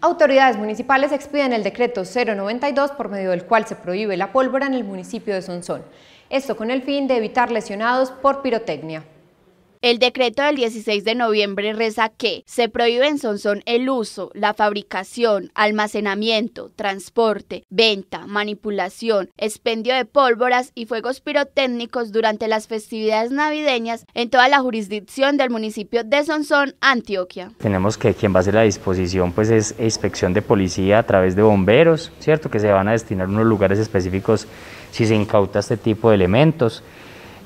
Autoridades municipales expiden el decreto 092 por medio del cual se prohíbe la pólvora en el municipio de Sonsón. Esto con el fin de evitar lesionados por pirotecnia. El decreto del 16 de noviembre reza que se prohíbe en Sonsón el uso, la fabricación, almacenamiento, transporte, venta, manipulación, expendio de pólvoras y fuegos pirotécnicos durante las festividades navideñas en toda la jurisdicción del municipio de Sonsón, Antioquia. Tenemos que quien va a hacer la disposición pues es inspección de policía a través de bomberos, ¿cierto? Que se van a destinar unos lugares específicos si se incauta este tipo de elementos.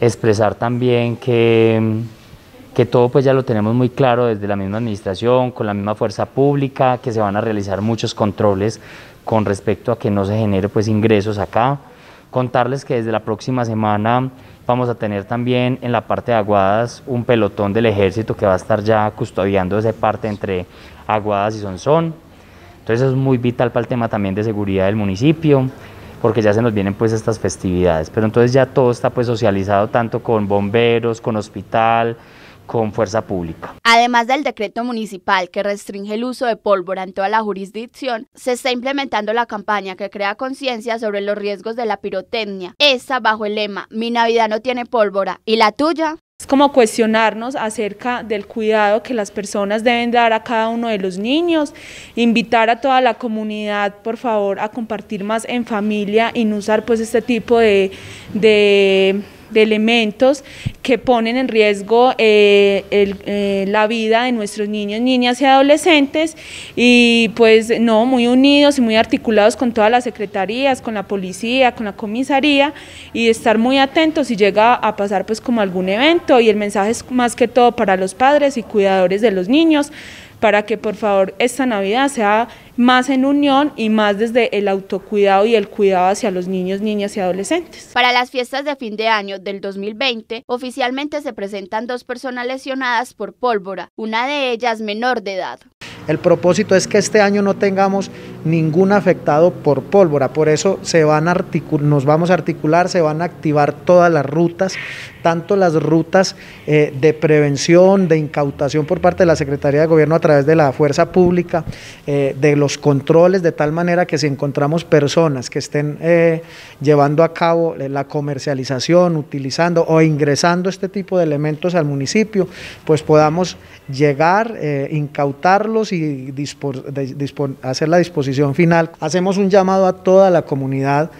Expresar también que mm, que todo pues ya lo tenemos muy claro desde la misma administración, con la misma fuerza pública, que se van a realizar muchos controles con respecto a que no se genere pues ingresos acá. Contarles que desde la próxima semana vamos a tener también en la parte de Aguadas un pelotón del ejército que va a estar ya custodiando esa parte entre Aguadas y Sonsón. Entonces es muy vital para el tema también de seguridad del municipio porque ya se nos vienen pues estas festividades, pero entonces ya todo está pues socializado tanto con bomberos, con hospital, con fuerza pública. Además del decreto municipal que restringe el uso de pólvora en toda la jurisdicción, se está implementando la campaña que crea conciencia sobre los riesgos de la pirotecnia. Esa bajo el lema Mi Navidad no tiene pólvora y la tuya. Es como cuestionarnos acerca del cuidado que las personas deben dar a cada uno de los niños, invitar a toda la comunidad, por favor, a compartir más en familia y no usar pues este tipo de, de de elementos que ponen en riesgo eh, eh, la vida de nuestros niños, niñas y adolescentes y pues no, muy unidos y muy articulados con todas las secretarías, con la policía, con la comisaría y estar muy atentos si llega a pasar pues como algún evento y el mensaje es más que todo para los padres y cuidadores de los niños, para que por favor esta Navidad sea más en unión y más desde el autocuidado y el cuidado hacia los niños, niñas y adolescentes. Para las fiestas de fin de año del 2020, oficialmente se presentan dos personas lesionadas por pólvora, una de ellas menor de edad. El propósito es que este año no tengamos ningún afectado por pólvora, por eso se van nos vamos a articular, se van a activar todas las rutas tanto las rutas eh, de prevención, de incautación por parte de la Secretaría de Gobierno a través de la Fuerza Pública, eh, de los controles, de tal manera que si encontramos personas que estén eh, llevando a cabo la comercialización, utilizando o ingresando este tipo de elementos al municipio, pues podamos llegar, incautarlos y hacer la disposición final. Hacemos un llamado a toda la comunidad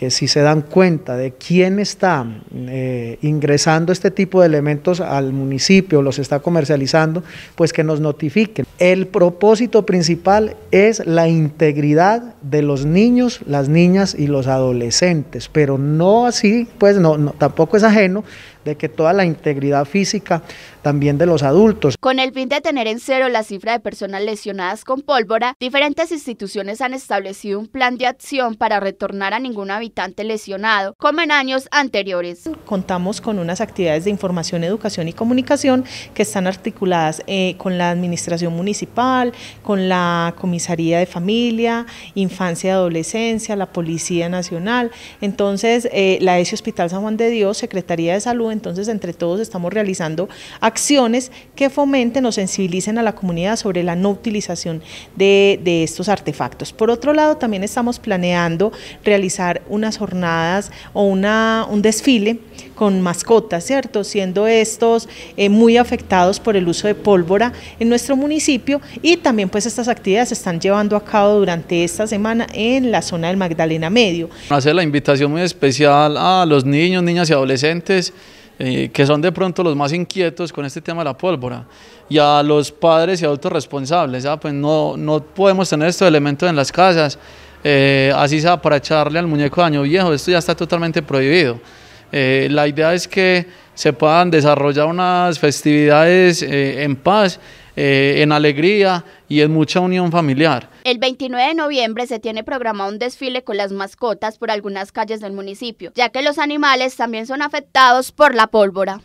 que si se dan cuenta de quién está eh, ingresando este tipo de elementos al municipio, los está comercializando, pues que nos notifiquen. El propósito principal es la integridad de los niños, las niñas y los adolescentes, pero no así, pues no, tampoco es ajeno de que toda la integridad física también de los adultos. Con el fin de tener en cero la cifra de personas lesionadas con pólvora, diferentes instituciones han establecido un plan de acción para retornar a ninguna habitante lesionado, como en años anteriores. Contamos con unas actividades de información, educación y comunicación que están articuladas eh, con la administración municipal, con la comisaría de familia, infancia y adolescencia, la policía nacional. Entonces, eh, la ESI Hospital San Juan de Dios, Secretaría de Salud, entonces entre todos estamos realizando acciones que fomenten o sensibilicen a la comunidad sobre la no utilización de, de estos artefactos. Por otro lado, también estamos planeando realizar un unas jornadas o una, un desfile con mascotas, ¿cierto? Siendo estos eh, muy afectados por el uso de pólvora en nuestro municipio y también pues estas actividades se están llevando a cabo durante esta semana en la zona del Magdalena Medio. Hacer la invitación muy especial a los niños, niñas y adolescentes eh, que son de pronto los más inquietos con este tema de la pólvora y a los padres y adultos responsables, ¿ah? pues no, no podemos tener estos elementos en las casas, eh, así sea para echarle al muñeco de año viejo, esto ya está totalmente prohibido. Eh, la idea es que se puedan desarrollar unas festividades eh, en paz, en alegría y en mucha unión familiar. El 29 de noviembre se tiene programado un desfile con las mascotas por algunas calles del municipio, ya que los animales también son afectados por la pólvora.